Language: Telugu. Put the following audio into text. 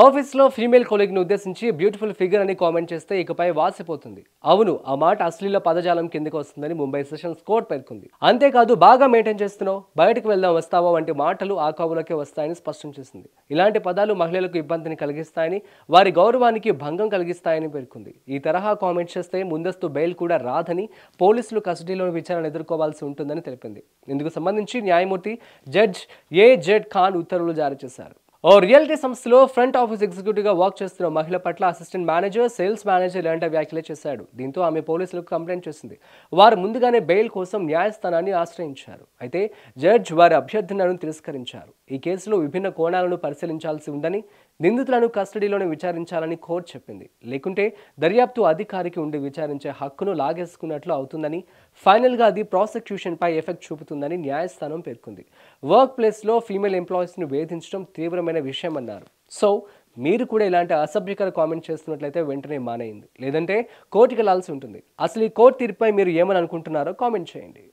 ఆఫీస్లో ఫీమేల్ కొలీగ్ను ఉద్దేశించి బ్యూటిఫుల్ ఫిగర్ అని కామెంట్ చేస్తే ఇకపై వాసిపోతుంది అవును ఆ మాట అశ్లీల పదజాలం కిందకు వస్తుందని ముంబై సెషన్స్ కోర్ట్ పేర్కొంది అంతేకాదు బాగా మెయింటైన్ చేస్తున్నావు బయటకు వెళ్దాం వస్తావా వంటి మాటలు ఆ కవులకే వస్తాయని స్పష్టం చేసింది ఇలాంటి పదాలు మహిళలకు ఇబ్బందిని కలిగిస్తాయని వారి గౌరవానికి భంగం కలిగిస్తాయని పేర్కొంది ఈ తరహా కామెంట్ చేస్తే ముందస్తు బెయిల్ కూడా రాదని పోలీసులు కస్టడీలో విచారణ ఎదుర్కోవాల్సి ఉంటుందని తెలిపింది ఇందుకు సంబంధించి న్యాయమూర్తి జడ్జ్ ఏ జెడ్ ఖాన్ ఉత్తర్వులు జారీ చేశారు ఓ రియల్టీ సంస్థలో ఫ్రంట్ ఆఫీస్ ఎగ్జిక్యూటివ్గా వర్క్ చేస్తున్న మహిళ పట్ల అసిస్టెంట్ మేనేజర్ సేల్స్ మేనేజర్ ఇలాంటి వ్యాఖ్యలు చేశాడు దీంతో ఆమె పోలీసులకు కంప్లైంట్ చేసింది వారు ముందుగానే బెయిల్ కోసం న్యాయస్థానాన్ని ఆశ్రయించారు అయితే జడ్జ్ వారి అభ్యర్థనను తిరస్కరించారు ఈ కేసులో విభిన్న కోణాలను పరిశీలించాల్సి ఉందని నిందితులను కస్టడీలోనే విచారించాలని కోర్టు చెప్పింది లేకుంటే దర్యాప్తు అధికారికి ఉండి విచారించే హక్కును లాగేసుకున్నట్లు అవుతుందని ఫైనల్గా అది ప్రాసిక్యూషన్పై ఎఫెక్ట్ చూపుతుందని న్యాయస్థానం పేర్కొంది వర్క్ ప్లేస్లో ఫీమేల్ ఎంప్లాయీస్ను వేధించడం తీవ్రమైన విషయమన్నారు సో మీరు కూడా ఇలాంటి అసభ్యకర కామెంట్ చేస్తున్నట్లయితే వెంటనే మానేయండి లేదంటే కోర్టుకి వెళ్లాల్సి ఉంటుంది అసలు ఈ కోర్టు తీర్పుపై మీరు ఏమని అనుకుంటున్నారో కామెంట్ చేయండి